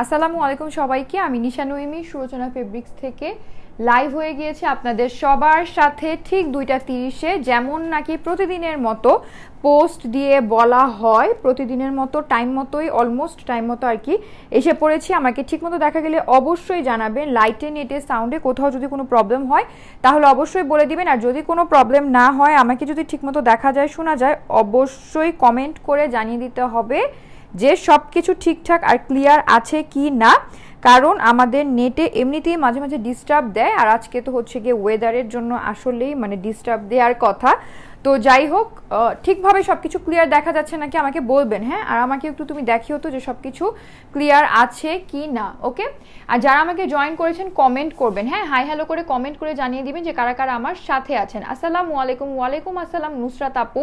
আসসালামু আলাইকুম সবাইকে আমি নিশা নইমি সুরচনা ফেব্রিক্স থেকে লাইভ হয়ে গিয়েছে আপনাদের সবার সাথে ঠিক দুইটা তিরিশে যেমন নাকি প্রতিদিনের মতো পোস্ট দিয়ে বলা হয় প্রতিদিনের মতো টাইম মতোই অলমোস্ট টাইম মতো আর কি এসে পড়েছি আমাকে ঠিকমতো দেখা গেলে অবশ্যই জানাবেন লাইটে নেটে সাউন্ডে কোথাও যদি কোনো প্রবলেম হয় তাহলে অবশ্যই বলে দিবেন আর যদি কোনো প্রবলেম না হয় আমাকে যদি ঠিকমতো দেখা যায় শোনা যায় অবশ্যই কমেন্ট করে জানিয়ে দিতে হবে যে সব কিছু ঠিকঠাক আর ক্লিয়ার আছে কি না কারণ আমাদের নেটে এমনিতেই মাঝে মাঝে ডিস্টার্ব দেয় আর আজকে তো হচ্ছে গিয়ে ওয়েদারের জন্য আসলেই মানে ডিস্টার্ব দেওয়ার কথা তো যাই হোক ঠিকভাবে সব কিছু ক্লিয়ার দেখা যাচ্ছে নাকি আমাকে বলবেন হ্যাঁ আর আমাকে একটু তুমি দেখিও তো যে সব কিছু ক্লিয়ার আছে কি না ওকে আর যারা আমাকে জয়েন করেছেন কমেন্ট করবেন হ্যাঁ হাই হ্যালো করে কমেন্ট করে জানিয়ে দিবেন যে কারা কারা আমার সাথে আছেন আসসালাম ওয়ালাইকুম ওয়ালাইকুম আসসালাম নুসরাত আপু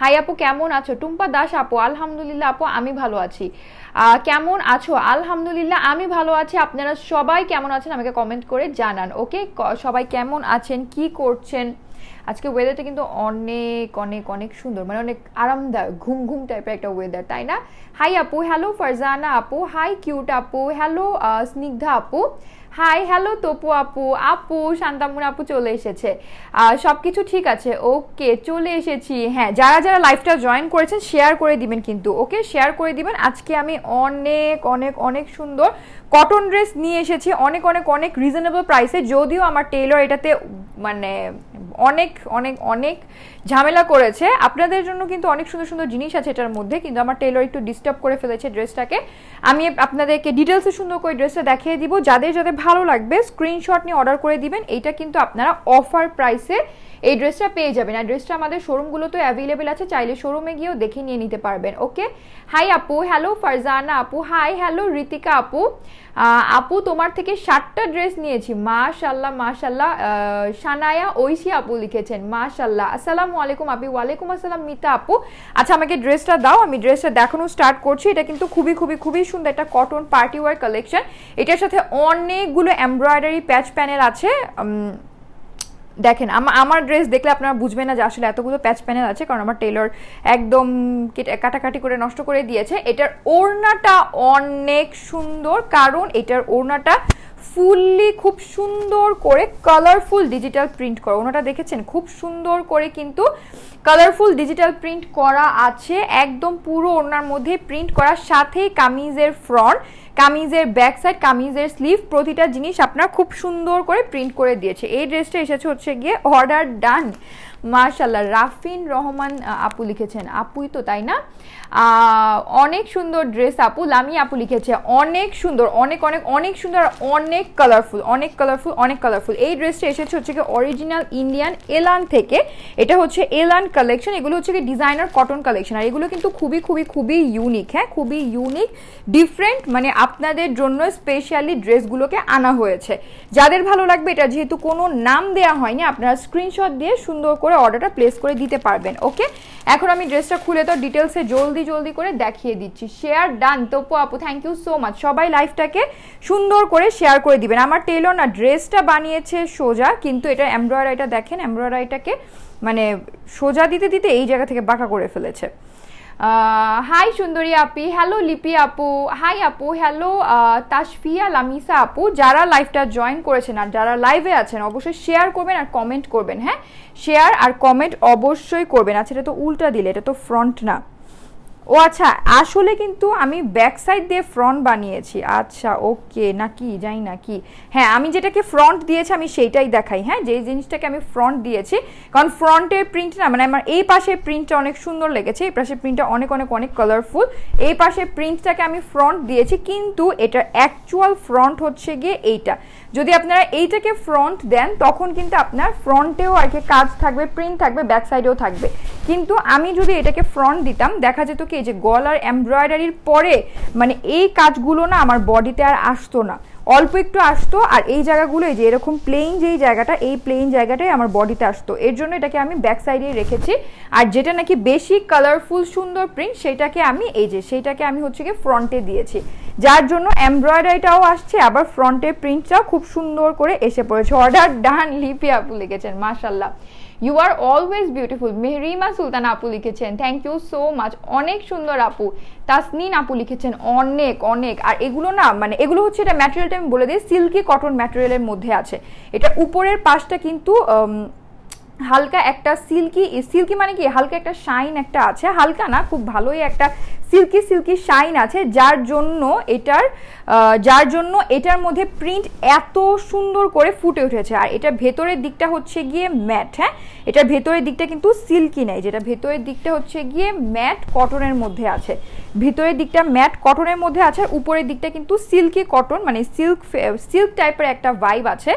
হাই আপু কেমন আছো টুম্পা দাস আপু আলহামদুলিল্লাহ আপু আমি ভালো আছি কেমন আছো আলহামদুলিল্লাহ আমি ভালো আছি আপনারা সবাই কেমন আছেন আমাকে কমেন্ট করে জানান ওকে সবাই কেমন আছেন কি করছেন আজকে ওয়েদারটা কিন্তু অনেক অনেক অনেক সুন্দর মানে অনেক আরামদায়ক ঘুম ঘুম টাইপের একটা ওয়েদার তাই না হাই আপু হ্যালো ফারজানা আপু হাই কিউট আপু হ্যালো স্নিগ্ধা আপু হাই হ্যালো তপু আপু আপু শান্তামুর আপু চলে এসেছে সব কিছু ঠিক আছে ওকে চলে এসেছি হ্যাঁ যারা যারা লাইভটা জয়েন করেছেন শেয়ার করে দিবেন কিন্তু ওকে শেয়ার করে দিবেন আজকে আমি অনেক অনেক অনেক সুন্দর কটন ড্রেস নিয়ে এসেছি অনেক অনেক অনেক রিজনেবল প্রাইসে যদিও আমার টেলর এটাতে মানে অনেক অনেক অনেক ঝামেলা করেছে আপনাদের জন্য কিন্তু অনেক সুন্দর সুন্দর জিনিস আছে এটার মধ্যে কিন্তু আমার টেলর একটু ডিস্টার্ব করে ফেলেছে ড্রেসটাকে আমি আপনাদেরকে ডিটেলসে সুন্দর করে ড্রেসটা দেখিয়ে দিব যাদের যাদের ভালো লাগবে স্ক্রিনশট নিয়ে অর্ডার করে দিবেন এটা কিন্তু আপনারা অফার প্রাইসে এই ড্রেসটা পেয়ে যাবেন আর ড্রেসটা আমাদের শোরুমগুলোতে অ্যাভেলেবেল আছে চাইলে শোরুমে গিয়েও দেখে নিয়ে নিতে পারবেন ওকে হাই আপু হ্যালো ফারজানা আপু হাই হ্যালো রিতিকা আপু আপু তোমার থেকে ষাটটা ড্রেস নিয়েছি মাশাল্লাহ মাশাল্লাহ সানায়া ঐশী আপু লিখেছেন মাশাল্লাহ আসসালামু আলাইকুম আপি ওয়ালাইকুম আসসালাম মিতা আপু আচ্ছা আমাকে ড্রেসটা দাও আমি ড্রেসটা দেখানো স্টার্ট করছি এটা কিন্তু খুবই খুবই খুবই সুন্দর একটা কটন পার্টি ওয়ার কালেকশন এটার সাথে অনেকগুলো এমব্রয়ডারি প্যাচ প্যানেল আছে দেখেন আমার ড্রেস দেখলে আপনারা বুঝবেন না যে আসলে এতগুলো প্যাচ প্যানেল আছে কারণ আমার টেলর একদম কাটাকাটি করে নষ্ট করে দিয়েছে এটার ওড়নাটা অনেক সুন্দর কারণ এটার ওড়নাটা ফুললি খুব সুন্দর করে কালারফুল ডিজিটাল প্রিন্ট করা ওনাটা দেখেছেন খুব সুন্দর করে কিন্তু কালারফুল ডিজিটাল প্রিন্ট করা আছে একদম পুরো ওনার মধ্যে প্রিন্ট করার সাথে কামিজের ফ্রন্ট কামিজের ব্যাক সাইড কামিজের স্লিভ প্রতিটা জিনিস আপনার খুব সুন্দর করে প্রিন্ট করে দিয়েছে এই ড্রেসটা এসেছে হচ্ছে গিয়ে অর্ডার ডান মার্শাল্লাহ রাফিন রহমান আপু লিখেছেন আপুই তো তাই না অনেক সুন্দর ড্রেস আপু লামি আপু লিখেছে অনেক সুন্দর অনেক অনেক অনেক সুন্দর অনেক কালারফুল অনেক কালারফুল অনেক কালারফুল এই ড্রেসটা এসেছে হচ্ছে কি অরিজিনাল ইন্ডিয়ান এলান থেকে এটা হচ্ছে এলান কালেকশন এগুলো হচ্ছে কি ডিজাইনার কটন কালেকশন আর এগুলো কিন্তু খুবই খুবই খুবই ইউনিক হ্যাঁ খুবই ইউনিক ডিফারেন্ট মানে আপনাদের জন্য স্পেশালি ড্রেসগুলোকে আনা হয়েছে যাদের ভালো লাগবে এটা যেহেতু কোনো নাম দেয়া হয়নি আপনারা স্ক্রিনশট দিয়ে সুন্দর করে করে অর্ডারটা প্লেস করে দিতে পারবেন ওকে এখন আমি ড্রেসটা খুলে তো ডিটেলসে জলদি জলদি করে দেখিয়ে দিচ্ছি শেয়ার ডান তপু আপু থ্যাংক ইউ সো মাচ সবাই লাইফটাকে সুন্দর করে শেয়ার করে দিবেন আমার টেলর না ড্রেসটা বানিয়েছে সোজা কিন্তু এটা এমব্রয়ডারিটা দেখেন এমব্রয়ডারিটাকে মানে সোজা দিতে দিতে এই জায়গা থেকে বাঁকা করে ফেলেছে হাই সুন্দরী আপি হ্যালো লিপি আপু হাই আপু হ্যালো তাসফিয়া লামিসা আপু যারা লাইভটা জয়েন করেছেন আর যারা লাইভে আছেন অবশ্যই শেয়ার করবেন আর কমেন্ট করবেন হ্যাঁ শেয়ার আর কমেন্ট অবশ্যই করবেন আচ্ছা এটা তো উল্টা দিলে এটা তো ফ্রন্ট না ও আচ্ছা আসলে কিন্তু আমি ব্যাক সাইড দিয়ে ফ্রন্ট বানিয়েছি আচ্ছা ওকে না কি যাই না কি হ্যাঁ আমি যেটাকে ফ্রন্ট দিয়েছি আমি সেইটাই দেখাই হ্যাঁ যেই জিনিসটাকে আমি ফ্রন্ট দিয়েছি কারণ ফ্রন্টের প্রিন্ট না মানে আমার এই পাশে প্রিন্টটা অনেক সুন্দর লেগেছে এই পাশে প্রিন্টটা অনেক অনেক অনেক কালারফুল এই পাশে প্রিন্টটাকে আমি ফ্রন্ট দিয়েছি কিন্তু এটার অ্যাকচুয়াল ফ্রন্ট হচ্ছে গিয়ে এইটা যদি আপনারা এইটাকে ফ্রন্ট দেন তখন কিন্তু আপনার ফ্রন্টেও আর কি কাজ থাকবে প্রিন্ট থাকবে ব্যাক সাইডেও থাকবে কিন্তু আমি যদি এটাকে ফ্রন্ট দিতাম দেখা যেত কি এই যে গলার এমব্রয়ডারির পরে মানে এই কাজগুলো না আমার বডিতে আর আসতো না অল্প একটু আসতো আর এই জায়গাগুলো এই যে এরকম প্লেইন যেই জায়গাটা এই প্লেইন জায়গাটাই আমার বডিতে আসতো এর জন্য এটাকে আমি ব্যাক সাইডেই রেখেছি আর যেটা নাকি বেশি কালারফুল সুন্দর প্রিন্ট সেটাকে আমি এই যে সেইটাকে আমি হচ্ছে গিয়ে ফ্রন্টে দিয়েছি যার জন্য এমব্রয়ডারিটাও আসছে আবার ফ্রন্টের প্রিন্টটাও খুব সুন্দর করে এসে পড়েছে অর্ডার ডান লিপি আপু লিখেছেন মাসাল্লাহ you are always beautiful Mehrima Sultan আপু লিখেছেন থ্যাংক ইউ সো মাচ অনেক সুন্দর আপু তাসনিন আপু লিখেছেন অনেক অনেক আর এগুলো না মানে এগুলো হচ্ছে এটা ম্যাটেরিয়ালটা আমি বলে দিই সিল্কি কটন ম্যাটেরিয়ালের মধ্যে আছে এটা উপরের পাশটা কিন্তু হালকা একটা সিল্কি সিল্কি মানে কি হালকা একটা শাইন একটা আছে হালকা না খুব ভালোই একটা সিল্কি সিল্কি শাইন আছে যার জন্য এটার যার জন্য এটার মধ্যে প্রিন্ট এত সুন্দর করে ফুটে উঠেছে আর এটা ভেতরের দিকটা হচ্ছে গিয়ে ম্যাট হ্যাঁ এটার ভেতরের দিকটা কিন্তু সিল্কি নেই যেটা ভেতরের দিকটা হচ্ছে গিয়ে ম্যাট কটনের মধ্যে আছে ভেতরের দিকটা ম্যাট কটনের মধ্যে আছে আর উপরের দিকটা কিন্তু সিল্কি কটন মানে সিল্ক সিল্ক টাইপের একটা ভাইব আছে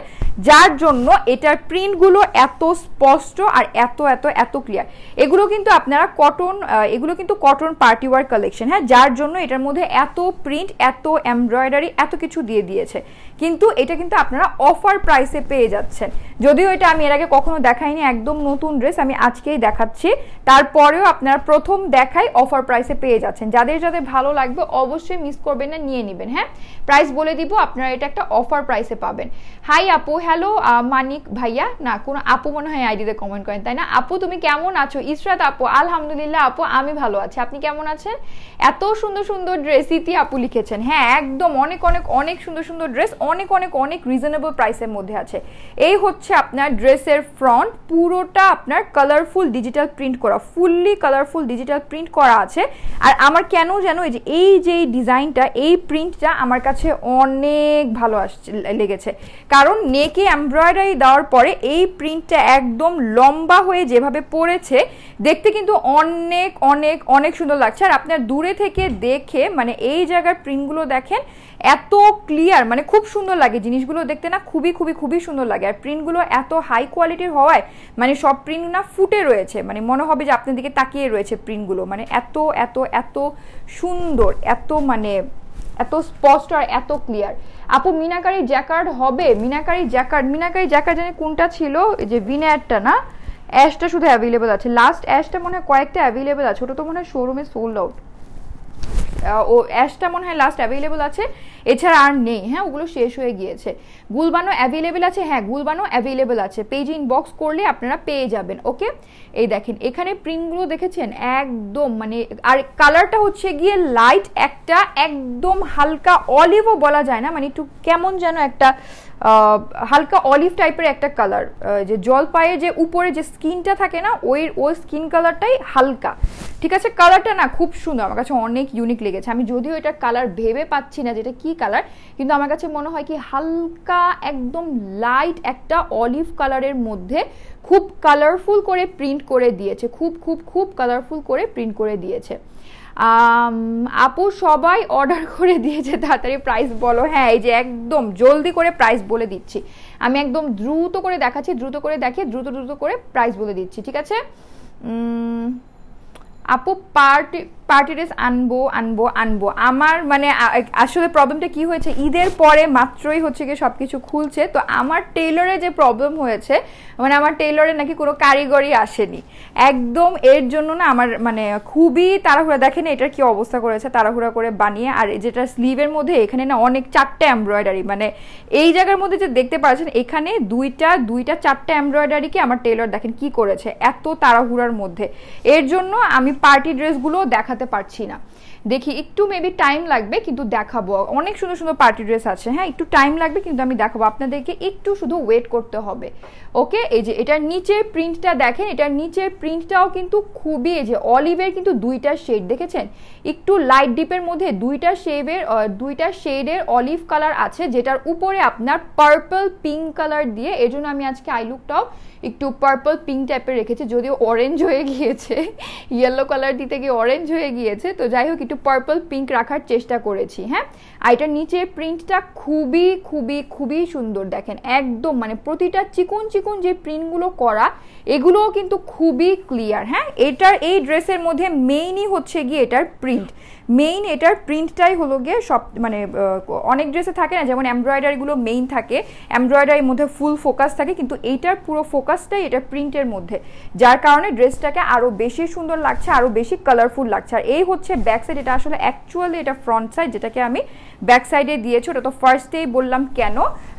যার জন্য এটার প্রিন্টগুলো এত স্প স্পষ্ট আর এত এত এত ক্লিয়ার এগুলো কিন্তু আপনারা কটন এগুলো কিন্তু কটন পার্টি ওয়ার কালেকশন হ্যাঁ যার জন্য এটার মধ্যে এত প্রিন্ট এত এমব্রয়ডারি এত কিছু দিয়ে দিয়েছে কিন্তু এটা কিন্তু আপনারা অফার প্রাইসে পেয়ে যাচ্ছেন যদিও এটা আমি এর আগে কখনো দেখাইনি একদম নতুন ড্রেস আমি আজকেই দেখাচ্ছি তারপরেও আপনারা প্রথম দেখাই অফার প্রাইসে পেয়ে যাচ্ছেন যাদের যাদের ভালো লাগবে অবশ্যই মিস করবেন না নিয়ে নেবেন হ্যাঁ প্রাইস বলে দিব আপনারা এটা একটা অফার প্রাইসে পাবেন হাই আপু হ্যালো মানিক ভাইয়া না কোনো আপু মনে হয় আইডি আইডিতে কমেন্ট করেন তাই না আপু তুমি কেমন আছো ইসরাত আপু আলহামদুলিল্লাহ আপু আমি ভালো আছি আপনি কেমন আছেন এত সুন্দর সুন্দর ড্রেস ইতি আপু লিখেছেন হ্যাঁ একদম অনেক অনেক অনেক সুন্দর সুন্দর ড্রেস অনেক অনেক অনেক রিজনেবল প্রাইসের মধ্যে আছে এই হচ্ছে আপনার ড্রেসের ফ্রন্ট পুরোটা আপনার কালারফুল ডিজিটাল প্রিন্ট করা ফুললি কালারফুল ডিজিটাল প্রিন্ট করা আছে আর আমার কেন যেন এই যে এই যে ডিজাইনটা এই প্রিন্টটা আমার কাছে অনেক ভালো আসছে লেগেছে কারণ নেকে এমব্রয়ডারি দেওয়ার পরে এই প্রিন্টটা একদম একদম লম্বা হয়ে যেভাবে পড়েছে দেখতে কিন্তু অনেক অনেক অনেক সুন্দর লাগছে আর আপনার দূরে থেকে দেখে মানে এই জায়গার প্রিন্টগুলো দেখেন এত ক্লিয়ার মানে খুব সুন্দর লাগে জিনিসগুলো দেখতে না খুবই খুবই খুবই সুন্দর লাগে আর প্রিন্টগুলো এত হাই কোয়ালিটির হওয়ায় মানে সব প্রিন্ট না ফুটে রয়েছে মানে মনে হবে যে আপনার দিকে তাকিয়ে রয়েছে প্রিন্টগুলো মানে এত এত এত সুন্দর এত মানে এত স্পষ্ট আর এত ক্লিয়ার আপু মিনাকারি জ্যাকার্ড হবে মিনাকারি জ্যাকার্ড মিনাকারি জ্যাকার্ড জানি কোনটা ছিল এই যে ভিনায়ারটা না অ্যাশটা শুধু অ্যাভেলেবেল আছে লাস্ট অ্যাশটা মনে হয় কয়েকটা অ্যাভেলেবেল আছে ওটা তো মনে হয় শোরুমে সোল্ড আউট ও অ্যাশটা মনে হয় লাস্ট অ্যাভেলেবল আছে এছাড়া আর নেই হ্যাঁ ওগুলো শেষ হয়ে গিয়েছে গুলবানো অ্যাভেলেবেল আছে হ্যাঁ গুলবানো অ্যাভেলেবেল আছে পেজ ইনবক্স করলে আপনারা পেয়ে যাবেন ওকে এই দেখেন এখানে প্রিন্টগুলো দেখেছেন একদম মানে আর কালারটা হচ্ছে গিয়ে লাইট একটা একদম হালকা অলিভও বলা যায় না মানে একটু কেমন যেন একটা হালকা অলিভ টাইপের একটা কালার যে পায়ে যে উপরে যে স্কিনটা থাকে না ওই ওই স্কিন কালারটাই হালকা ঠিক আছে কালারটা না খুব সুন্দর আমার কাছে অনেক ইউনিক লেগেছে আমি যদিও এটা কালার ভেবে পাচ্ছি না যেটা কি কালার কিন্তু আমার কাছে মনে হয় কি হালকা হালকা একদম লাইট একটা অলিভ কালারের মধ্যে খুব কালারফুল করে প্রিন্ট করে দিয়েছে খুব খুব খুব কালারফুল করে প্রিন্ট করে দিয়েছে আপু সবাই অর্ডার করে দিয়েছে তাড়াতাড়ি প্রাইস বলো হ্যাঁ এই যে একদম জলদি করে প্রাইস বলে দিচ্ছি আমি একদম দ্রুত করে দেখাচ্ছি দ্রুত করে দেখে দ্রুত দ্রুত করে প্রাইস বলে দিচ্ছি ঠিক আছে আপু পার্টি পার্টি ড্রেস আনবো আনবো আনবো আমার মানে আসলে প্রবলেমটা কি হয়েছে ঈদের পরে মাত্রই হচ্ছে গিয়ে সব কিছু খুলছে তো আমার টেইলরে যে প্রবলেম হয়েছে মানে আমার টেলরে নাকি কোনো কারিগরি আসেনি একদম এর জন্য না আমার মানে খুবই তাড়াহুড়া দেখেন এটার কি অবস্থা করেছে তাড়াহুড়া করে বানিয়ে আর যেটা স্লিভের মধ্যে এখানে না অনেক চারটে এমব্রয়ডারি মানে এই জায়গার মধ্যে যে দেখতে পাচ্ছেন এখানে দুইটা দুইটা চারটে এমব্রয়ডারিকে আমার টেইলর দেখেন কি করেছে এত তাড়াহুড়ার মধ্যে এর জন্য আমি পার্টি ড্রেসগুলো দেখাতে par China. দেখি একটু মেবি টাইম লাগবে কিন্তু দেখাবো অনেক সুন্দর সুন্দর পার্টি ড্রেস আছে হ্যাঁ একটু টাইম লাগবে কিন্তু আমি দেখাবো আপনাদেরকে একটু শুধু ওয়েট করতে হবে ওকে এই যে এটার নিচের প্রিন্টটা দেখেন এটার নিচের প্রিন্টটাও কিন্তু খুবই এই যে অলিভের কিন্তু দুইটা শেড দেখেছেন একটু লাইট ডিপের মধ্যে দুইটা শেভের দুইটা শেডের অলিভ কালার আছে যেটার উপরে আপনার পার্পল পিঙ্ক কালার দিয়ে এর জন্য আমি আজকে আই লুকটাও একটু পার্পল পিঙ্ক টাইপের রেখেছি যদিও অরেঞ্জ হয়ে গিয়েছে ইয়েলো কালার দিতে গিয়ে অরেঞ্জ হয়ে গিয়েছে তো যাই হোক একটু পার্পল পিঙ্ক রাখার চেষ্টা করেছি হ্যাঁ আর এটার নিচে প্রিন্টটা খুবই খুবই খুবই সুন্দর দেখেন একদম মানে প্রতিটা চিকুন চিকুন যে প্রিন্টগুলো করা এগুলোও কিন্তু খুবই ক্লিয়ার হ্যাঁ এটার এই ড্রেসের মধ্যে মেইনই হচ্ছে গিয়ে এটার প্রিন্ট মেইন এটার প্রিন্টটাই হলো গিয়ে সব মানে অনেক ড্রেসে থাকে না যেমন এমব্রয়ডারিগুলো মেইন থাকে এমব্রয়ডারির মধ্যে ফুল ফোকাস থাকে কিন্তু এইটার পুরো ফোকাসটাই এটা প্রিন্টের মধ্যে যার কারণে ড্রেসটাকে আরও বেশি সুন্দর লাগছে আরও বেশি কালারফুল লাগছে আর এই হচ্ছে ব্যাক সাইড এটা আসলে অ্যাকচুয়ালি এটা ফ্রন্ট সাইড যেটাকে আমি ব্যাক সাইডে দিয়েছি ওটা তো ফার্স্টেই বললাম কেন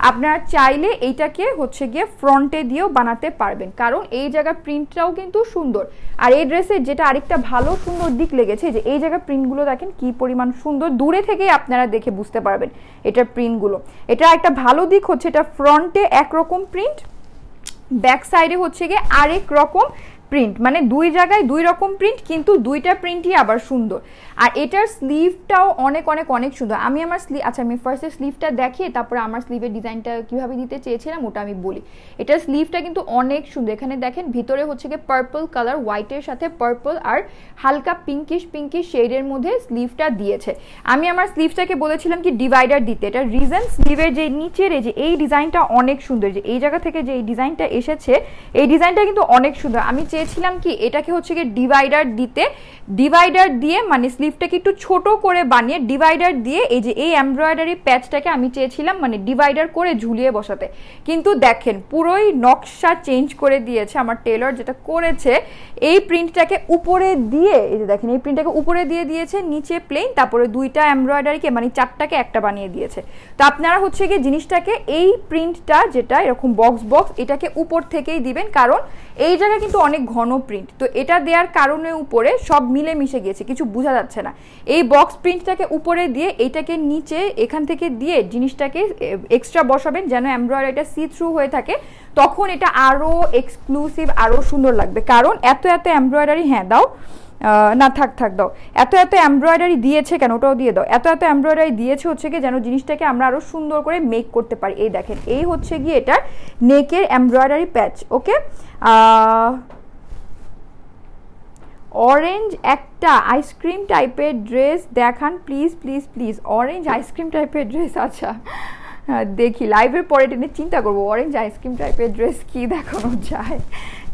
আপনারা চাইলে এইটাকে হচ্ছে গিয়ে ফ্রন্টে দিয়েও বানাতে পারবেন কারণ এই জায়গার প্রিন্টটাও কিন্তু সুন্দর আর এই ড্রেসের যেটা আরেকটা ভালো সুন্দর দিক লেগেছে যে এই জায়গার প্রিন্টগুলো দেখেন কি পরিমাণ সুন্দর দূরে থেকেই আপনারা দেখে বুঝতে পারবেন এটার প্রিন্টগুলো এটা একটা ভালো দিক হচ্ছে এটা ফ্রন্টে একরকম প্রিন্ট ব্যাক সাইডে হচ্ছে গিয়ে আরেক রকম প্রিন্ট মানে দুই জায়গায় দুই রকম প্রিন্ট কিন্তু দুইটা প্রিন্টই আবার সুন্দর আর এটার স্লিভটাও অনেক অনেক অনেক সুন্দর আমি আমার স্লিভ আচ্ছা আমি ফার্স্টে স্লিভটা দেখিয়ে তারপরে আমার স্লিভের ডিজাইনটা কীভাবে দিতে চেয়েছিলাম ওটা আমি বলি এটার স্লিভটা কিন্তু অনেক সুন্দর এখানে দেখেন ভিতরে হচ্ছে গিয়ে পার্পল কালার হোয়াইটের সাথে পার্পল আর হালকা পিঙ্কিশ পিঙ্কিশ শেডের মধ্যে স্লিভটা দিয়েছে আমি আমার স্লিভটাকে বলেছিলাম কি ডিভাইডার দিতে এটা রিজন স্লিভের যে নিচের যে এই ডিজাইনটা অনেক সুন্দর যে এই জায়গা থেকে যে এই ডিজাইনটা এসেছে এই ডিজাইনটা কিন্তু অনেক সুন্দর আমি চেয়েছিলাম কি এটাকে হচ্ছে গিয়ে ডিভাইডার দিতে ডিভাইডার দিয়ে মানে স্লিভটাকে একটু ছোট করে বানিয়ে ডিভাইডার দিয়ে এই যে এই এমব্রয়ডারি প্যাচটাকে আমি চেয়েছিলাম মানে ডিভাইডার করে ঝুলিয়ে বসাতে কিন্তু দেখেন পুরোই নকশা চেঞ্জ করে দিয়েছে আমার টেলর যেটা করেছে এই প্রিন্টটাকে উপরে দিয়ে এই যে দেখেন এই প্রিন্টটাকে উপরে দিয়ে দিয়েছে নিচে প্লেন তারপরে দুইটা এমব্রয়ডারিকে মানে চারটাকে একটা বানিয়ে দিয়েছে তো আপনারা হচ্ছে গিয়ে জিনিসটাকে এই প্রিন্টটা যেটা এরকম বক্স বক্স এটাকে উপর থেকেই দিবেন কারণ এই জায়গায় কিন্তু অনেক ঘন প্রিন্ট তো এটা দেওয়ার কারণে উপরে সব মিলে মিশে গিয়েছে কিছু বোঝা যাচ্ছে যাচ্ছে না এই বক্স প্রিন্টটাকে উপরে দিয়ে এইটাকে নিচে এখান থেকে দিয়ে জিনিসটাকে এক্সট্রা বসাবেন যেন এমব্রয়ডারিটা সি থ্রু হয়ে থাকে তখন এটা আরও এক্সক্লুসিভ আরও সুন্দর লাগবে কারণ এত এত এমব্রয়ডারি হ্যাঁ দাও না থাক থাক দাও এত এত এমব্রয়ডারি দিয়েছে কেন ওটাও দিয়ে দাও এত এত এমব্রয়ডারি দিয়েছে হচ্ছে কি যেন জিনিসটাকে আমরা আরও সুন্দর করে মেক করতে পারি এই দেখেন এই হচ্ছে গিয়ে এটার নেকের এমব্রয়ডারি প্যাচ ওকে অরেঞ্জ একটা আইসক্রিম টাইপের ড্রেস দেখান please please please orange ice cream টাইপের ড্রেস আচ্ছা দেখি লাইভের পরে টেনে চিন্তা করবো অরেঞ্জ আইসক্রিম টাইপের ড্রেস কী দেখানো যায়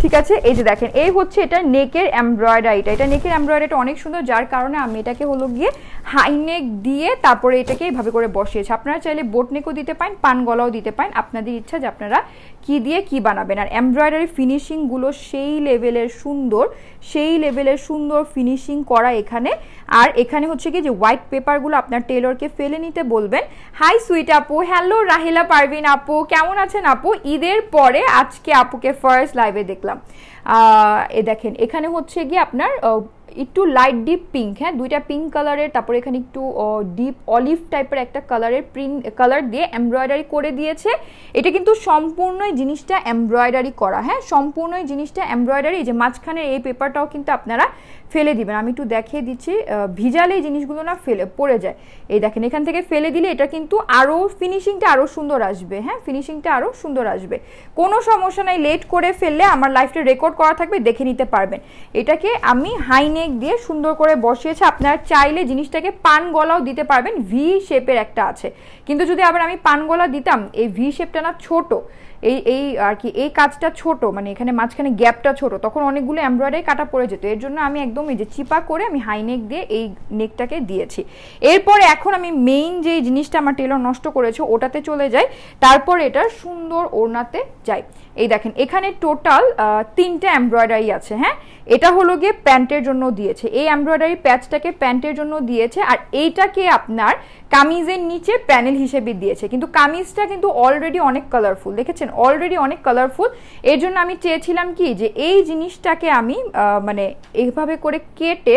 ঠিক আছে এই যে দেখেন এই হচ্ছে এটা নেকের এমব্রয়ডারিটা এটা নেকের এমব্রয়ডারিটা অনেক সুন্দর যার কারণে আমি এটাকে হলো গিয়ে হাই নেক দিয়ে তারপরে এটাকে এইভাবে করে বসিয়েছি আপনারা চাইলে বোট নেকও দিতে পারেন পান গলাও দিতে পারেন আপনাদের ইচ্ছা যে আপনারা কি দিয়ে কি বানাবেন আর এমব্রয়ডারি ফিনিশিংগুলো সেই লেভেলের সুন্দর সেই লেভেলের সুন্দর ফিনিশিং করা এখানে আর এখানে হচ্ছে কি যে হোয়াইট পেপারগুলো আপনার টেলরকে ফেলে নিতে বলবেন হাই সুইট আপু হ্যালো রাহিলা পারভিন আপু কেমন আছেন আপু ঈদের পরে আজকে আপুকে ফার্স্ট লাইভে দেখলাম রাখলাম এ দেখেন এখানে হচ্ছে গিয়ে আপনার একটু লাইট ডিপ পিঙ্ক হ্যাঁ দুইটা পিঙ্ক কালারের তারপর এখানে একটু ডিপ অলিভ টাইপের একটা কালারের প্রিন্ট কালার দিয়ে এমব্রয়ডারি করে দিয়েছে এটা কিন্তু সম্পূর্ণই জিনিসটা এমব্রয়ডারি করা হ্যাঁ সম্পূর্ণই জিনিসটা এমব্রয়ডারি যে মাঝখানের এই পেপারটাও কিন্তু আপনারা ফেলে দিবেন আমি একটু দেখিয়ে দিচ্ছি ভিজালে এই জিনিসগুলো না ফেলে পড়ে যায় এই দেখেন এখান থেকে ফেলে দিলে এটা কিন্তু আরও ফিনিশিংটা আরও সুন্দর আসবে হ্যাঁ ফিনিশিংটা আরও সুন্দর আসবে কোনো সমস্যা নাই লেট করে ফেললে আমার লাইফটা রেকর্ড করা থাকবে দেখে নিতে পারবেন এটাকে আমি হাই নেক দিয়ে সুন্দর করে বসিয়েছি আপনারা চাইলে জিনিসটাকে পান গলাও দিতে পারবেন ভি শেপের একটা আছে কিন্তু যদি আবার আমি পান গলা দিতাম এই ভি শেপটা না ছোটো এই এই আর কি এই কাজটা ছোট মানে এখানে মাঝখানে গ্যাপটা ছোট তখন অনেকগুলো এমব্রয়ডারি কাটা পড়ে যেত এর জন্য আমি একদম এই যে চিপা করে আমি হাই নেক দিয়ে এই নেকটাকে দিয়েছি এরপরে এখন আমি মেইন যে জিনিসটা আমার টেলর নষ্ট করেছে ওটাতে চলে যাই তারপর এটা সুন্দর ওড়নাতে যাই এই দেখেন এখানে টোটাল তিনটা এমব্রয়ডারি আছে হ্যাঁ এটা হলো গিয়ে প্যান্টের জন্য দিয়েছে এই এমব্রয়ডারি প্যাচটাকে প্যান্টের জন্য দিয়েছে আর এইটাকে আপনার কামিজের নিচে প্যানেল হিসেবে দিয়েছে কিন্তু কামিজটা কিন্তু অলরেডি অনেক কালারফুল দেখেছেন অলরেডি অনেক কালারফুল এর জন্য আমি চেয়েছিলাম কি যে এই জিনিসটাকে আমি মানে এইভাবে করে কেটে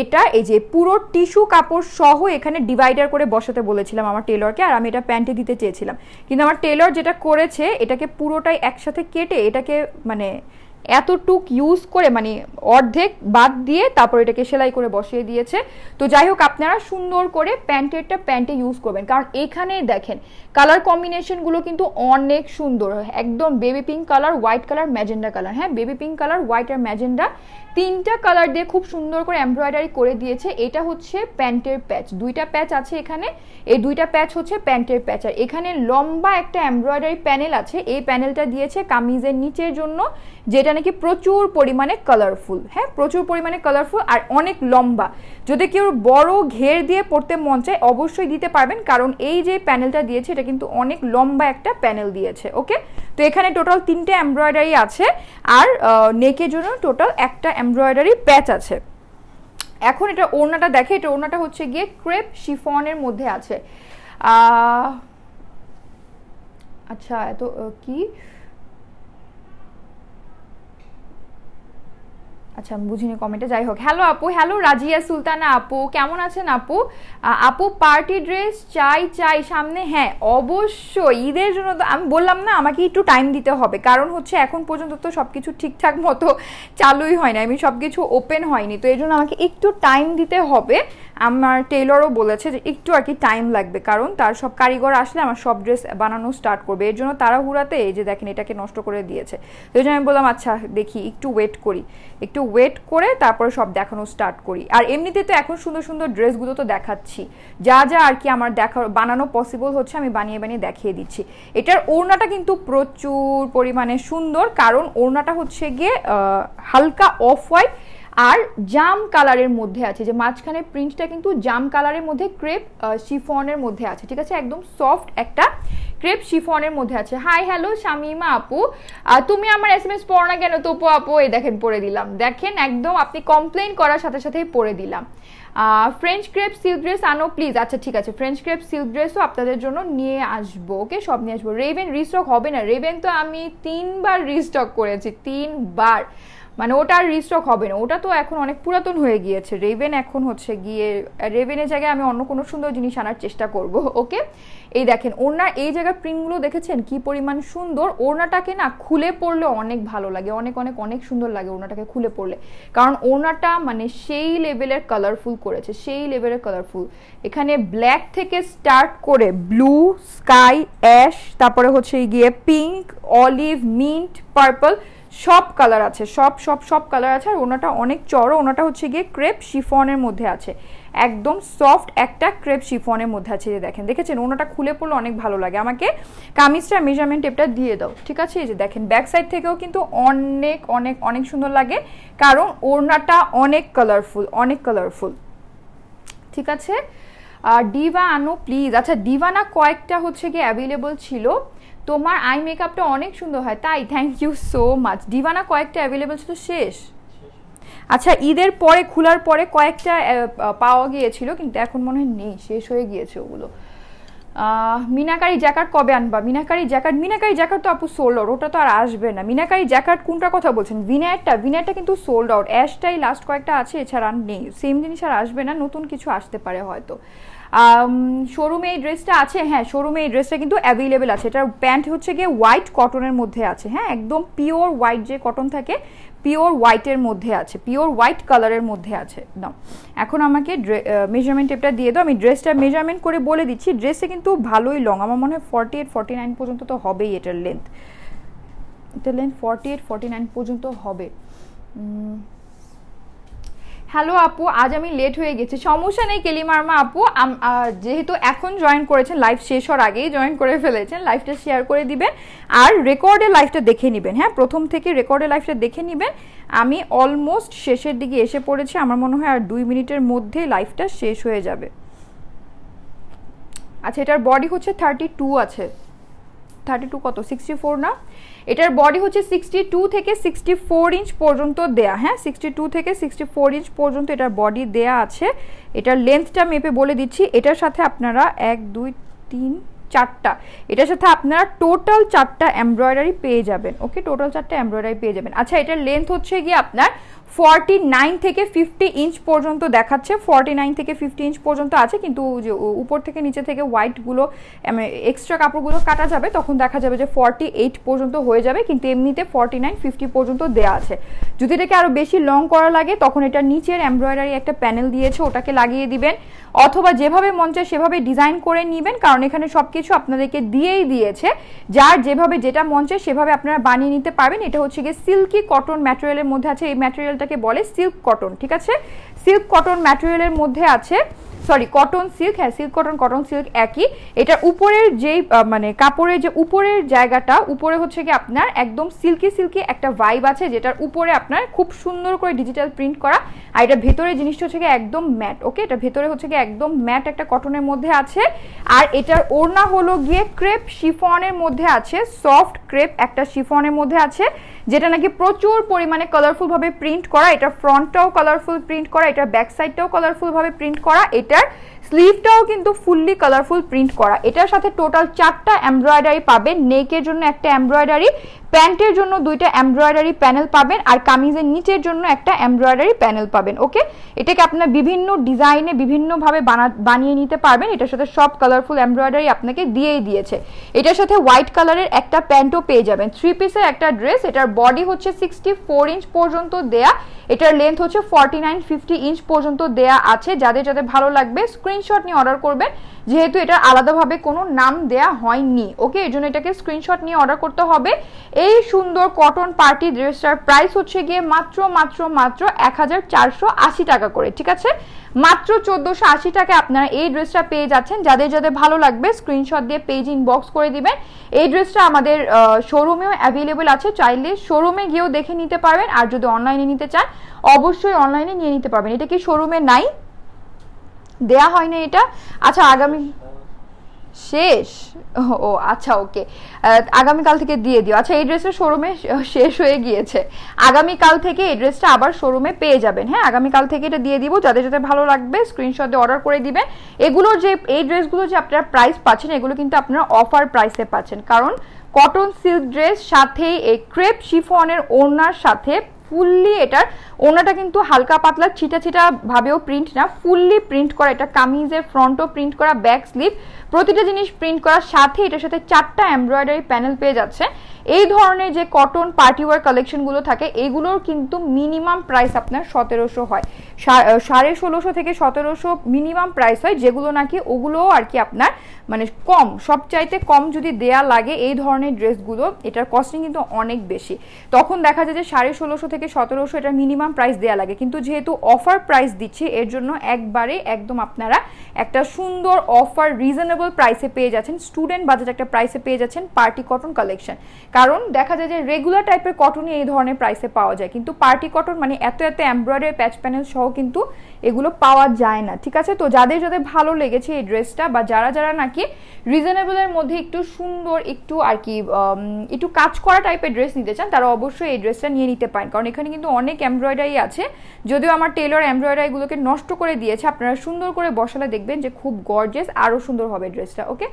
এটা এই যে পুরো টিস্যু কাপড় সহ এখানে ডিভাইডার করে বসাতে বলেছিলাম আমার টেলরকে আর আমি এটা প্যান্টে দিতে চেয়েছিলাম কিন্তু আমার টেলর যেটা করেছে এটাকে পুরোটাই একসাথে কেটে এটাকে মানে এতটুক ইউজ করে মানে অর্ধেক বাদ দিয়ে তারপর এটাকে সেলাই করে বসিয়ে দিয়েছে তো যাই হোক আপনারা সুন্দর করে প্যান্টেরটা প্যান্টে ইউজ করবেন কারণ এখানে দেখেন কালার কম্বিনেশনগুলো কিন্তু অনেক সুন্দর একদম baby pink colour white colour magenta colour হ্যাঁ বেবি পিঙ্ক কালার হোয়াইট আর ম্যাজেন্ডা তিনটা কালার দিয়ে খুব সুন্দর করে এমব্রয়ডারি করে দিয়েছে এটা হচ্ছে প্যান্টের প্যাচ দুইটা প্যাচ আছে এখানে এই দুইটা প্যাচ হচ্ছে প্যান্টের প্যাচ আর এখানে লম্বা একটা এমব্রয়ডারি প্যানেল আছে এই প্যানেলটা দিয়েছে কামিজের নিচের জন্য যেটা নাকি প্রচুর পরিমাণে কালারফুল হ্যাঁ প্রচুর পরিমাণে কালারফুল আর অনেক লম্বা যদি কেউ বড় ঘের দিয়ে পড়তে মন চায় অবশ্যই দিতে পারবেন কারণ এই যে প্যানেলটা দিয়েছে এটা কিন্তু অনেক লম্বা একটা প্যানেল দিয়েছে ওকে তো এখানে টোটাল তিনটে এমব্রয়ডারি আছে আর নেকের জন্য টোটাল একটা এমব্রয়ডারি প্যাচ আছে এখন এটা ওড়নাটা দেখে এটা ওড়নাটা হচ্ছে গিয়ে ক্রেপ শিফনের মধ্যে আছে আচ্ছা এত কি আচ্ছা আমি বুঝিনি কমেন্টে যাই হোক হ্যালো আপু হ্যালো রাজিয়া সুলতানা আপু কেমন আছেন আপু আপু পার্টি ড্রেস চাই চাই সামনে হ্যাঁ অবশ্যই ঈদের জন্য তো আমি বললাম না আমাকে একটু টাইম দিতে হবে কারণ হচ্ছে এখন পর্যন্ত তো সব কিছু ঠিকঠাক মতো চালুই হয় না আমি সব কিছু ওপেন হয়নি তো এই জন্য আমাকে একটু টাইম দিতে হবে আমার টেইলরও বলেছে যে একটু আর কি টাইম লাগবে কারণ তার সব কারিগর আসলে আমার সব ড্রেস বানানো স্টার্ট করবে এর জন্য হুড়াতে এই যে দেখেন এটাকে নষ্ট করে দিয়েছে তো জন্য আমি বললাম আচ্ছা দেখি একটু ওয়েট করি একটু ওয়েট করে তারপরে সব দেখানো স্টার্ট করি আর এমনিতে তো এখন সুন্দর সুন্দর ড্রেসগুলো তো দেখাচ্ছি যা যা আর কি আমার দেখা বানানো পসিবল হচ্ছে আমি বানিয়ে বানিয়ে দেখিয়ে দিচ্ছি এটার ওড়নাটা কিন্তু প্রচুর পরিমাণে সুন্দর কারণ ওড়নাটা হচ্ছে গিয়ে হালকা অফ হোয়াইট আর জাম কালারের মধ্যে আছে যে মাঝখানে প্রিন্টটা কিন্তু জাম কালারের মধ্যে ক্রেপ শিফনের মধ্যে আছে ঠিক আছে একদম সফট একটা ক্রেপ শিফনের মধ্যে আছে হাই হ্যালো শামিমা আপু তুমি আমার এস এম এস পড়ো না কেন তপু আপু এই দেখেন পরে দিলাম দেখেন একদম আপনি কমপ্লেন করার সাথে সাথেই পরে দিলাম ফ্রেঞ্চ ক্রেপ সিল্ক ড্রেস আনো প্লিজ আচ্ছা ঠিক আছে ফ্রেঞ্চ ক্রেপ সিল্ক ড্রেসও আপনাদের জন্য নিয়ে আসবো ওকে সব নিয়ে আসবো রেভেন রিস্টক হবে না রেভেন তো আমি তিনবার রিস্টক করেছি তিনবার মানে ওটা আর রিস্টক হবে না ওটা তো এখন অনেক পুরাতন হয়ে গিয়েছে রেভেন এখন হচ্ছে গিয়ে রেভেনের জায়গায় আমি অন্য কোনো সুন্দর জিনিস আনার চেষ্টা করব ওকে এই দেখেন ওনার এই জায়গার প্রিন্টগুলো দেখেছেন কি পরিমাণ সুন্দর ওড়নাটাকে না খুলে পড়লে অনেক ভালো লাগে অনেক অনেক অনেক সুন্দর লাগে ওড়নাটাকে খুলে পড়লে কারণ ওড়নাটা মানে সেই লেভেলের কালারফুল করেছে সেই লেভেলের কালারফুল এখানে ব্ল্যাক থেকে স্টার্ট করে ব্লু স্কাই অ্যাশ তারপরে হচ্ছে গিয়ে পিঙ্ক অলিভ মিন্ট পার্পল সব কালার আছে সব সব সব কালার আছে আর ওনাটা অনেক চড়ো ওনাটা হচ্ছে গিয়ে ক্রেপ শিফনের মধ্যে আছে একদম সফট একটা ক্রেপ শিফনের মধ্যে আছে যে দেখেন দেখেছেন ওনাটা খুলে পড়লে অনেক ভালো লাগে আমাকে কামিজটা মেজারমেন্ট টেপটা দিয়ে দাও ঠিক আছে এই যে দেখেন ব্যাক সাইড থেকেও কিন্তু অনেক অনেক অনেক সুন্দর লাগে কারণ ওনাটা অনেক কালারফুল অনেক কালারফুল ঠিক আছে ডিভা আনো প্লিজ আচ্ছা ডিভা না কয়েকটা হচ্ছে গিয়ে অ্যাভেলেবল ছিল তোমার আই মেকআপটা অনেক সুন্দর হয় তাই থ্যাংক ইউ সো মাচ ডিভানা কয়েকটা অ্যাভেলেবেল ছিল শেষ আচ্ছা ঈদের পরে খোলার পরে কয়েকটা পাওয়া গিয়েছিল কিন্তু এখন মনে হয় নেই শেষ হয়ে গিয়েছে ওগুলো মিনাকারি জ্যাকার্ট কবে আনবা মিনাকারি জ্যাকার্ট মিনাকারি জ্যাকার্ট তো আপু সোল্ড আউট ওটা তো আর আসবে না মিনাকারি জ্যাকার্ট কোনটা কথা বলছেন ভিনায়ারটা ভিনায়ারটা কিন্তু সোল্ড আউট অ্যাশটাই লাস্ট কয়েকটা আছে এছাড়া আর নেই সেম জিনিস আর আসবে না নতুন কিছু আসতে পারে হয়তো শোরুমে এই ড্রেসটা আছে হ্যাঁ শোরুমে এই ড্রেসটা কিন্তু অ্যাভেলেবেল আছে এটার প্যান্ট হচ্ছে গিয়ে হোয়াইট কটনের মধ্যে আছে হ্যাঁ একদম পিওর হোয়াইট যে কটন থাকে পিওর হোয়াইটের মধ্যে আছে পিওর হোয়াইট কালারের মধ্যে আছে একদম এখন আমাকে মেজারমেন্ট টেপটা দিয়ে দাও আমি ড্রেসটা মেজারমেন্ট করে বলে দিচ্ছি ড্রেসে কিন্তু ভালোই লং আমার মনে হয় ফর্টি এইট ফর্টি নাইন পর্যন্ত তো হবেই এটার লেন্থ এটার length forty eight forty nine পর্যন্ত হবে হ্যালো আপু আজ আমি লেট হয়ে গেছি সমস্যা নেই কেলিমার্মা আপু যেহেতু এখন জয়েন করেছেন লাইভ শেষ হওয়ার আগেই জয়েন করে ফেলেছেন লাইফটা শেয়ার করে দিবেন আর রেকর্ডের লাইফটা দেখে নেবেন হ্যাঁ প্রথম থেকে রেকর্ডের লাইফটা দেখে নেবেন আমি অলমোস্ট শেষের দিকে এসে পড়েছি আমার মনে হয় আর দুই মিনিটের মধ্যে লাইফটা শেষ হয়ে যাবে আচ্ছা এটার বডি হচ্ছে থার্টি টু আছে থার্টি টু কত সিক্সটি ফোর না এটার বডি হচ্ছে সিক্সটি টু থেকে সিক্সটি ফোর ইঞ্চ পর্যন্ত দেয়া হ্যাঁ সিক্সটি টু থেকে সিক্সটি ফোর ইঞ্চ পর্যন্ত এটার বডি দেয়া আছে এটার লেন্থটা মেপে বলে দিচ্ছি এটার সাথে আপনারা এক দুই তিন চারটা এটার সাথে আপনারা টোটাল চারটা এমব্রয়ডারি পেয়ে যাবেন ওকে টোটাল চারটা এমব্রয়ডারি পেয়ে যাবেন আচ্ছা এটার লেন্থ হচ্ছে গিয়ে আপনার ফর্টি নাইন থেকে ফিফটি ইঞ্চ পর্যন্ত দেখাচ্ছে ফর্টি নাইন থেকে ফিফটি ইঞ্চ পর্যন্ত আছে কিন্তু যে উপর থেকে নিচে থেকে হোয়াইটগুলো এক্সট্রা কাপড়গুলো কাটা যাবে তখন দেখা যাবে যে ফর্টি এইট পর্যন্ত হয়ে যাবে কিন্তু এমনিতে ফর্টি নাইন ফিফটি পর্যন্ত দেওয়া আছে যদি এটাকে আরও বেশি লং করা লাগে তখন এটা নিচের এমব্রয়ডারি একটা প্যানেল দিয়েছে ওটাকে লাগিয়ে দিবেন অথবা যেভাবে মন চায় সেভাবে ডিজাইন করে নিবেন কারণ এখানে সব কিছু আপনাদেরকে দিয়েই দিয়েছে যার যেভাবে যেটা মন চায় সেভাবে আপনারা বানিয়ে নিতে পারবেন এটা হচ্ছে গিয়ে সিল্কি কটন ম্যাটেরিয়ালের মধ্যে আছে এই ম্যাটেরিয়াল ম্যাটেরিয়ালটাকে বলে সিল্ক কটন ঠিক আছে সিল্ক কটন ম্যাটেরিয়ালের মধ্যে আছে সরি কটন সিল্ক হ্যাঁ সিল্ক কটন কটন সিল্ক একই এটার উপরের যেই মানে কাপড়ের যে উপরের জায়গাটা উপরে হচ্ছে কি আপনার একদম সিল্কি সিল্কি একটা ভাইব আছে যেটার উপরে আপনার খুব সুন্দর করে ডিজিটাল প্রিন্ট করা আর এটা ভেতরে জিনিসটা হচ্ছে কি একদম ম্যাট ওকে এটা ভেতরে হচ্ছে কি একদম ম্যাট একটা কটনের মধ্যে আছে আর এটার ওড়না হলো গিয়ে ক্রেপ শিফনের মধ্যে আছে সফট ক্রেপ একটা শিফনের মধ্যে আছে যেটা নাকি প্রচুর পরিমাণে কালারফুলভাবে প্রিন্ট করা এটা ফ্রন্টটাও কালারফুল প্রিন্ট করা এটা ব্যাক সাইডটাও কালারফুলভাবে প্রিন্ট করা এটা এটার স্লিভটাও কিন্তু ফুললি কালারফুল প্রিন্ট করা এটার সাথে টোটাল চারটা এমব্রয়ডারি পাবে নেকের জন্য একটা এমব্রয়ডারি প্যান্টের জন্য দুইটা এমব্রয়ডারি প্যানেল পাবেন আর কামিজের নিচের জন্য একটা এমব্রয়ডারি প্যানেল পাবেন ওকে এটাকে আপনার বিভিন্ন ডিজাইনে বিভিন্নভাবে বানিয়ে নিতে পারবেন এটার সাথে সব কালারফুল এমব্রয়ডারি আপনাকে দিয়েই দিয়েছে এটার সাথে হোয়াইট কালারের একটা প্যান্টও পেয়ে যাবেন থ্রি পিসের একটা ড্রেস এটার বডি হচ্ছে সিক্সটি ফোর ইঞ্চ পর্যন্ত দেয়া এটার লেন্থ হচ্ছে ফর্টি নাইন ফিফটি ইঞ্চ পর্যন্ত দেয়া আছে যাদের যাদের ভালো লাগবে স্ক্রিনশট নিয়ে অর্ডার করবেন যেহেতু এটা আলাদাভাবে কোনো নাম দেয়া হয়নি ওকে এই জন্য এটাকে স্ক্রিনশট নিয়ে অর্ডার করতে হবে এই সুন্দর কটন পার্টি ড্রেসটার প্রাইস হচ্ছে গিয়ে মাত্র মাত্র মাত্র এক টাকা করে ঠিক আছে মাত্র চোদ্দোশো আশি টাকায় আপনারা এই ড্রেসটা পেয়ে যাচ্ছেন যাদের যাদের ভালো লাগবে স্ক্রিনশট দিয়ে পেজ ইনবক্স করে দিবেন এই ড্রেসটা আমাদের শোরুমেও অ্যাভেলেবেল আছে চাইলে শোরুমে গিয়েও দেখে নিতে পারবেন আর যদি অনলাইনে নিতে চান অবশ্যই অনলাইনে নিয়ে নিতে পারবেন এটা কি শোরুমে নাই দেয়া হয় না এটা আচ্ছা আগামী শেষ ও আচ্ছা ওকে আগামীকাল থেকে দিয়ে দিও আচ্ছা এই ড্রেসটা শোরুমে শেষ হয়ে গিয়েছে আগামীকাল থেকে এই ড্রেসটা আবার শোরুমে পেয়ে যাবেন হ্যাঁ আগামীকাল থেকে এটা দিয়ে দিব যাদের যাদের ভালো লাগবে স্ক্রিনশট দিয়ে অর্ডার করে দিবেন এগুলোর যে এই ড্রেসগুলো যে আপনারা প্রাইস পাচ্ছেন এগুলো কিন্তু আপনারা অফার প্রাইসে পাচ্ছেন কারণ কটন সিল্ক ড্রেস সাথে এই ক্রেপ শিফনের ওনার সাথে ফুললি এটার ওনাটা কিন্তু হালকা পাতলা ছিটা ছিটা ভাবেও প্রিন্ট না ফুললি প্রিন্ট করা এটা কামিজের ফ্রন্টও প্রিন্ট করা ব্যাক স্লিভ প্রতিটা জিনিস প্রিন্ট করার সাথে এটার সাথে চারটা এমব্রয়ডারি প্যানেল পেয়ে যাচ্ছে এই ধরনের যে কটন পার্টিওয়ার কালেকশনগুলো থাকে এগুলোর কিন্তু মিনিমাম প্রাইস আপনার সতেরোশো হয় সাড়ে ষোলোশো থেকে সতেরোশো মিনিমাম প্রাইস হয় যেগুলো নাকি ওগুলোও আর কি আপনার মানে কম সবচাইতে কম যদি দেয়া লাগে এই ধরনের ড্রেসগুলো এটার কস্টিং কিন্তু অনেক বেশি তখন দেখা যায় যে সাড়ে ষোলোশো থেকে সতেরোশো এটার মিনিমাম প্রাইস দেয়া লাগে কিন্তু যেহেতু অফার প্রাইস দিচ্ছে এর জন্য একবারে একদম আপনারা একটা সুন্দর অফার রিজনেবল অ্যাফোর্ডেবল প্রাইসে পেয়ে যাচ্ছেন স্টুডেন্ট বাজেট একটা প্রাইসে পেয়ে যাচ্ছেন পার্টি কটন কালেকশন কারণ দেখা যায় যে রেগুলার টাইপের কটনই এই ধরনের প্রাইসে পাওয়া যায় কিন্তু পার্টি কটন মানে এত এত এমব্রয়ডারি প্যাচ প্যানেল সহ কিন্তু এগুলো পাওয়া যায় না ঠিক আছে তো যাদের যাদের ভালো লেগেছে এই ড্রেসটা বা যারা যারা নাকি রিজনেবলের মধ্যে একটু সুন্দর একটু আর কি একটু কাজ করা টাইপের ড্রেস নিতে চান তারা অবশ্যই এই ড্রেসটা নিয়ে নিতে পারেন কারণ এখানে কিন্তু অনেক এমব্রয়ডারি আছে যদিও আমার টেলর এমব্রয়ডারিগুলোকে নষ্ট করে দিয়েছে আপনারা সুন্দর করে বসালে দেখবেন যে খুব গর্জেস আরও সুন্দর হবে হবে ড্রেসটা ওকে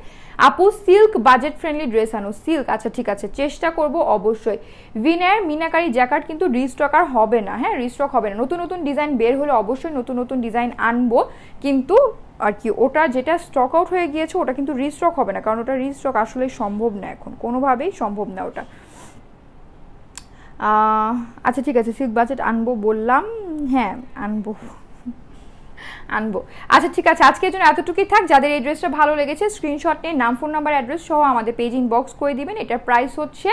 আপু সিল্ক বাজেট ফ্রেন্ডলি ড্রেস আনো সিল্ক আচ্ছা ঠিক আছে চেষ্টা করব অবশ্যই ভিনের মিনাকারি জ্যাকেট কিন্তু রিস্টক আর হবে না হ্যাঁ রিস্টক হবে না নতুন নতুন ডিজাইন বের হলে অবশ্যই নতুন নতুন ডিজাইন আনবো কিন্তু আর কি ওটা যেটা স্টক আউট হয়ে গিয়েছে ওটা কিন্তু রিস্টক হবে না কারণ ওটা রিস্টক আসলে সম্ভব না এখন কোনোভাবেই সম্ভব না ওটা আচ্ছা ঠিক আছে সিল্ক বাজেট আনবো বললাম হ্যাঁ আনবো আনবো আচ্ছা ঠিক আছে আজকের জন্য এতটুকুই থাক যাদের এই ভালো লেগেছে স্ক্রিনশট নিয়ে নাম ফোন নাম্বার অ্যাড্রেস সহ আমাদের পেজ ইনবক্স করে দিবেন এটার প্রাইস হচ্ছে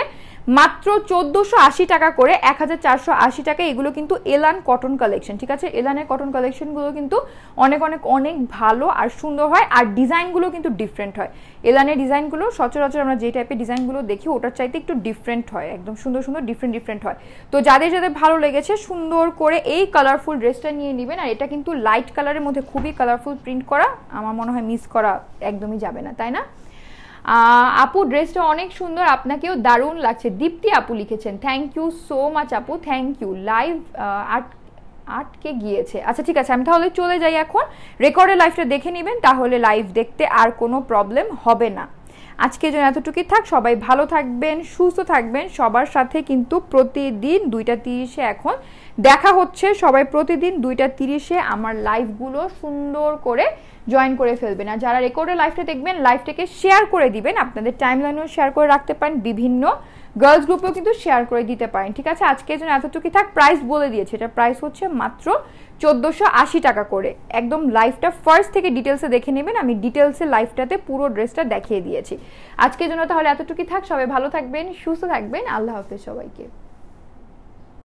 মাত্র চোদ্দোশো আশি টাকা করে এক হাজার চারশো আশি টাকা এগুলো কিন্তু এলান কটন কালেকশন ঠিক আছে এলানের কটন কালেকশনগুলো কিন্তু অনেক অনেক অনেক ভালো আর সুন্দর হয় আর ডিজাইনগুলো কিন্তু ডিফারেন্ট হয় এলানের ডিজাইনগুলো সচরাচর আমরা যে টাইপের ডিজাইনগুলো দেখি ওটার চাইতে একটু ডিফারেন্ট হয় একদম সুন্দর সুন্দর ডিফারেন্ট ডিফারেন্ট হয় তো যাদের যাদের ভালো লেগেছে সুন্দর করে এই কালারফুল ড্রেসটা নিয়ে নেবেন আর এটা কিন্তু লাইট কালারের মধ্যে খুবই কালারফুল প্রিন্ট করা আমার মনে হয় মিস করা একদমই যাবে না তাই না আপু ড্রেসটা অনেক সুন্দর আপনাকেও দারুণ লাগছে দীপ্তি আপু লিখেছেন থ্যাংক ইউ সো মাচ আপু থ্যাংক ইউ লাইভ আর্ট আটকে গিয়েছে আচ্ছা ঠিক আছে আমি তাহলে চলে যাই এখন রেকর্ডের লাইভটা দেখে নেবেন তাহলে লাইভ দেখতে আর কোনো প্রবলেম হবে না আজকে জন্য এতটুকুই থাক সবাই ভালো থাকবেন সুস্থ থাকবেন সবার সাথে কিন্তু প্রতিদিন দুইটা তিরিশে এখন দেখা হচ্ছে সবাই প্রতিদিন দুইটা তিরিশে আমার লাইভগুলো সুন্দর করে জয়েন করে ফেলবেন আর যারা রেকর্ডের লাইভটা দেখবেন লাইভটাকে শেয়ার করে দিবেন আপনাদের টাইম লাইনও শেয়ার করে রাখতে পারেন বিভিন্ন গার্লস গ্রুপেও কিন্তু শেয়ার করে দিতে পারেন ঠিক আছে আজকের জন্য এতটুকু থাক প্রাইস বলে দিয়েছে এটা প্রাইস হচ্ছে মাত্র চোদ্দোশো আশি টাকা করে একদম লাইফটা ফার্স্ট থেকে ডিটেলসে দেখে নেবেন আমি ডিটেলসে লাইফটাতে পুরো ড্রেসটা দেখিয়ে দিয়েছি আজকের জন্য তাহলে এতটুকু থাক সবাই ভালো থাকবেন সুস্থ থাকবেন আল্লাহ হাফেজ সবাইকে